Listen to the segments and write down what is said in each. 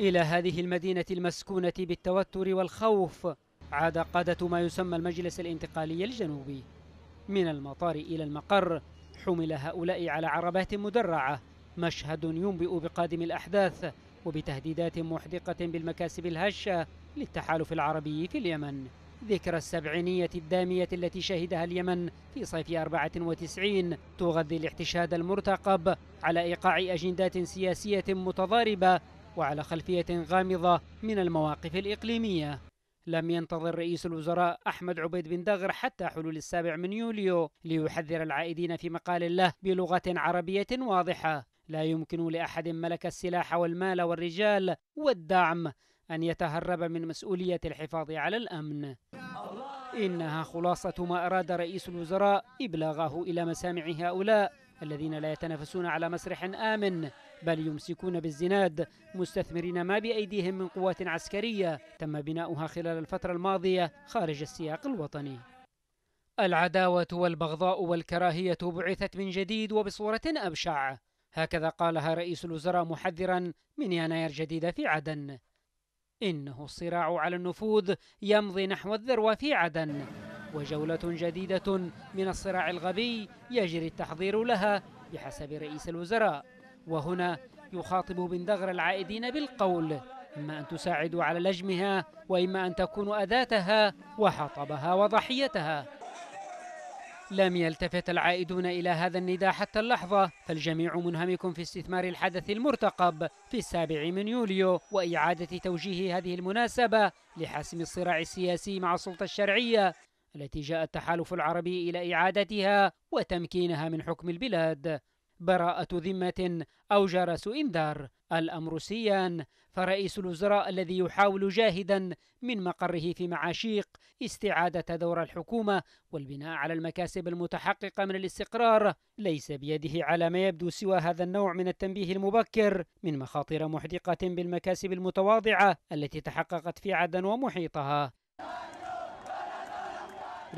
إلى هذه المدينة المسكونة بالتوتر والخوف عاد قادة ما يسمى المجلس الانتقالي الجنوبي من المطار إلى المقر حمل هؤلاء على عربات مدرعة مشهد ينبئ بقادم الأحداث وبتهديدات محدقة بالمكاسب الهشة للتحالف العربي في اليمن ذكرى السبعينية الدامية التي شهدها اليمن في صيف 94 تغذي الاحتشاد المرتقب على إيقاع أجندات سياسية متضاربة وعلى خلفية غامضة من المواقف الإقليمية لم ينتظر رئيس الوزراء أحمد عبيد بن دغر حتى حلول السابع من يوليو ليحذر العائدين في مقال له بلغة عربية واضحة لا يمكن لأحد ملك السلاح والمال والرجال والدعم أن يتهرب من مسؤولية الحفاظ على الأمن إنها خلاصة ما أراد رئيس الوزراء إبلاغه إلى مسامع هؤلاء الذين لا يتنافسون على مسرح آمن بل يمسكون بالزناد مستثمرين ما بأيديهم من قوات عسكرية تم بناؤها خلال الفترة الماضية خارج السياق الوطني العداوة والبغضاء والكراهية بعثت من جديد وبصورة أبشع هكذا قالها رئيس الوزراء محذرا من يناير جديدة في عدن إنه الصراع على النفوذ يمضي نحو الذروة في عدن وجولة جديدة من الصراع الغبي يجري التحضير لها بحسب رئيس الوزراء وهنا يخاطب بن دغر العائدين بالقول إما أن تساعدوا على لجمها وإما أن تكونوا أداتها وحطبها وضحيتها لم يلتفت العائدون إلى هذا النداء حتى اللحظة فالجميع منهمك في استثمار الحدث المرتقب في السابع من يوليو وإعادة توجيه هذه المناسبة لحسم الصراع السياسي مع السلطة الشرعية التي جاء التحالف العربي إلى إعادتها وتمكينها من حكم البلاد براءة ذمة أو جرس إنذار الأمر سيان فرئيس الوزراء الذي يحاول جاهدا من مقره في معاشيق استعادة دور الحكومة والبناء على المكاسب المتحققة من الاستقرار ليس بيده على ما يبدو سوى هذا النوع من التنبيه المبكر من مخاطر محدقة بالمكاسب المتواضعة التي تحققت في عدن ومحيطها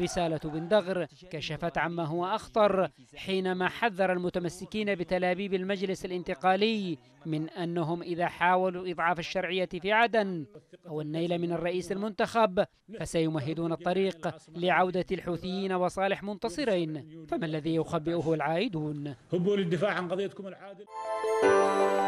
رسالة بن دغر كشفت عما هو أخطر حينما حذر المتمسكين بتلابيب المجلس الانتقالي من أنهم إذا حاولوا إضعاف الشرعية في عدن أو النيل من الرئيس المنتخب فسيمهدون الطريق لعودة الحوثيين وصالح منتصرين فما الذي يخبئه العائدون هبوا للدفاع عن قضيتكم العادل